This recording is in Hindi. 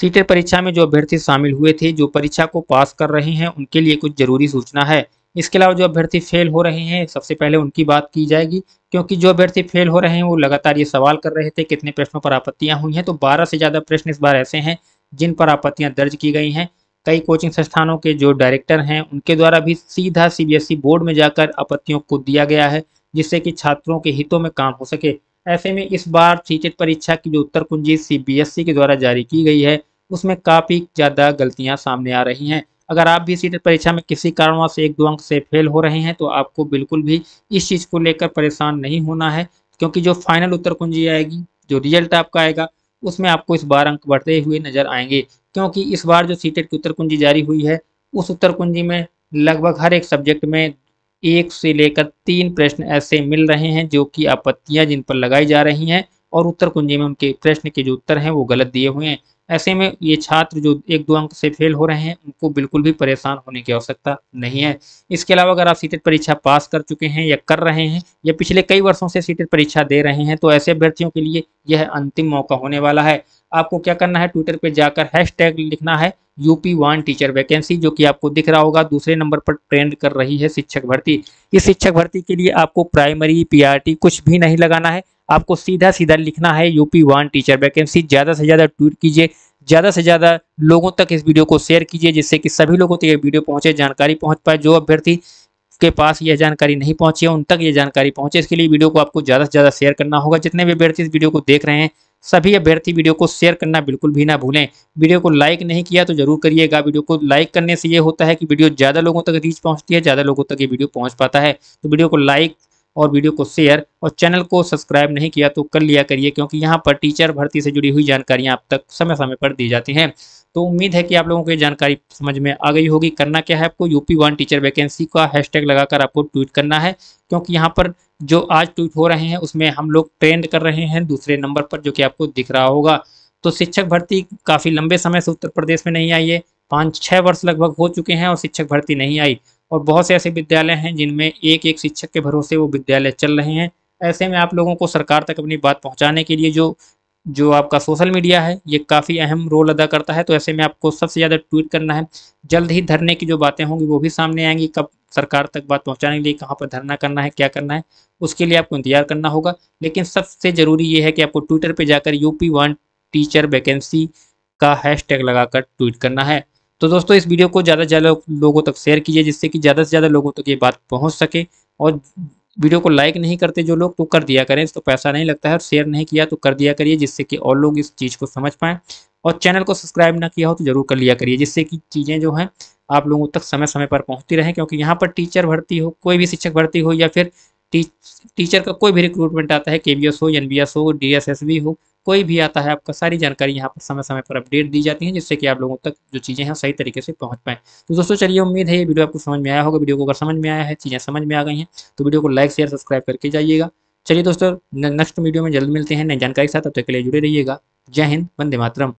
सीटेट परीक्षा में जो अभ्यर्थी शामिल हुए थे जो परीक्षा को पास कर रहे हैं उनके लिए कुछ जरूरी सूचना है इसके अलावा जो अभ्यर्थी फेल हो रहे हैं सबसे पहले उनकी बात की जाएगी क्योंकि जो अभ्यर्थी फेल हो रहे हैं वो लगातार ये सवाल कर रहे थे कितने प्रश्नों पर आपत्तियां हुई हैं तो 12 से ज़्यादा प्रश्न इस बार ऐसे हैं जिन पर आपत्तियां दर्ज की गई हैं कई कोचिंग संस्थानों के जो डायरेक्टर हैं उनके द्वारा भी सीधा सी बोर्ड में जाकर आपत्तियों को दिया गया है जिससे कि छात्रों के हितों में काम हो सके ऐसे में इस बार सीटेट परीक्षा की जो उत्तर कुंजी सी के द्वारा जारी की गई है उसमें काफ़ी ज़्यादा गलतियां सामने आ रही हैं अगर आप भी सीटेट परीक्षा में किसी कारणवश एक दो अंक से फेल हो रहे हैं तो आपको बिल्कुल भी इस चीज़ को लेकर परेशान नहीं होना है क्योंकि जो फाइनल उत्तर कुंजी आएगी जो रिजल्ट आपका आएगा उसमें आपको इस बार अंक बढ़ते हुए नजर आएंगे क्योंकि इस बार जो सीटेट की उत्तर कुंजी जारी हुई है उस उत्तर कुंजी में लगभग हर एक सब्जेक्ट में एक से लेकर तीन प्रश्न ऐसे मिल रहे हैं जो कि आपत्तियां जिन पर लगाई जा रही हैं और उत्तर कुंजी में उनके प्रश्न के जो उत्तर हैं वो गलत दिए हुए हैं ऐसे में ये छात्र जो एक दो अंक से फेल हो रहे हैं उनको बिल्कुल भी परेशान होने की आवश्यकता नहीं है इसके अलावा अगर आप सीटेट परीक्षा पास कर चुके हैं या कर रहे हैं या पिछले कई वर्षों से सीटेट परीक्षा दे रहे हैं तो ऐसे अभ्यर्थियों के लिए यह अंतिम मौका होने वाला है आपको क्या करना है ट्विटर पर जाकर हैश लिखना है यूपी वन टीचर वैकेंसी जो कि आपको दिख रहा होगा दूसरे नंबर पर ट्रेंड कर रही है शिक्षक भर्ती इस शिक्षक भर्ती के लिए आपको प्राइमरी पीआरटी कुछ भी नहीं लगाना है आपको सीधा सीधा लिखना है यूपी वन टीचर वैकेंसी ज़्यादा से ज़्यादा ट्वीट कीजिए ज़्यादा से ज़्यादा लोगों तक इस वीडियो को शेयर कीजिए जिससे कि सभी लोगों तक ये वीडियो पहुंचे जानकारी पहुंच पाए जो अभ्यर्थी के पास यह जानकारी नहीं पहुंची है उन तक ये जानकारी पहुंचे इसके लिए वीडियो को आपको ज़्यादा से ज़्यादा शेयर करना होगा जितने भी अभ्यर्थी इस वीडियो को देख रहे हैं सभी अभ्यर्थी वीडियो को शेयर करना बिल्कुल भी ना भूलें वीडियो को लाइक नहीं किया तो जरूर करिएगा वीडियो को लाइक करने से ये होता है कि वीडियो ज़्यादा लोगों तक रीच पहुंचती है ज़्यादा लोगों तक ये वीडियो पहुंच पाता है तो वीडियो को लाइक और वीडियो को शेयर और चैनल को सब्सक्राइब नहीं किया तो कर लिया करिए क्योंकि यहाँ पर टीचर भर्ती से जुड़ी हुई जानकारियाँ आप तक समय समय पर दी जाती हैं तो उम्मीद है कि आप लोगों को ये जानकारी समझ में आ गई होगी करना क्या है आपको यूपी वन टीचर वैकेंसी का हैशटैग लगाकर आपको ट्वीट करना है क्योंकि यहाँ पर जो आज ट्वीट हो रहे हैं उसमें हम लोग ट्रेंड कर रहे हैं दूसरे नंबर पर जो कि आपको दिख रहा होगा तो शिक्षक भर्ती काफ़ी लंबे समय से उत्तर प्रदेश में नहीं आई है पाँच छः वर्ष लगभग हो चुके हैं और शिक्षक भर्ती नहीं आई और बहुत से ऐसे विद्यालय हैं जिनमें एक एक शिक्षक के भरोसे वो विद्यालय चल रहे हैं ऐसे में आप लोगों को सरकार तक अपनी बात पहुंचाने के लिए जो जो आपका सोशल मीडिया है ये काफ़ी अहम रोल अदा करता है तो ऐसे में आपको सबसे ज़्यादा ट्वीट करना है जल्द ही धरने की जो बातें होंगी वो भी सामने आएंगी कब सरकार तक बात पहुँचाने के लिए कहाँ पर धरना करना है क्या करना है उसके लिए आपको इंतजार करना होगा लेकिन सबसे ज़रूरी ये है कि आपको ट्विटर पर जाकर यूपी वन टीचर वैकेंसी का हैशटैग लगाकर ट्वीट करना है तो दोस्तों इस वीडियो को ज़्यादा से ज़्यादा लोगों तक शेयर कीजिए जिससे कि ज़्यादा से ज़्यादा लोगों तक ये बात पहुँच सके और वीडियो को लाइक नहीं करते जो लोग तो कर दिया करें तो पैसा नहीं लगता है और शेयर नहीं किया तो कर दिया करिए जिससे कि और लोग इस चीज़ को समझ पाएँ और चैनल को सब्सक्राइब ना किया हो तो ज़रूर कर लिया करिए जिससे कि चीज़ें जो हैं आप लोगों तक समय समय पर पहुँचती रहें क्योंकि यहाँ पर टीचर भर्ती हो कोई भी शिक्षक भर्ती हो या फिर टीच, टीचर का कोई भी रिक्रूटमेंट आता है के हो एन हो डी हो कोई भी आता है आपका सारी जानकारी यहाँ पर समय समय पर अपडेट दी जाती है जिससे कि आप लोगों तक जो चीज़ें हैं सही तरीके से पहुँच पाएँ तो दोस्तों चलिए उम्मीद है ये वीडियो आपको समझ में आया होगा वीडियो को अगर समझ में आया है चीज़ें समझ में आ गई हैं तो वीडियो को लाइक शेयर सब्सक्राइब करके जाइएगा चलिए दोस्तों नेक्स्ट वीडियो में जल्द मिलते हैं नई जानकारी के साथ अब तक के लिए जुड़े रहिएगा जय हिंद वंदे मातरम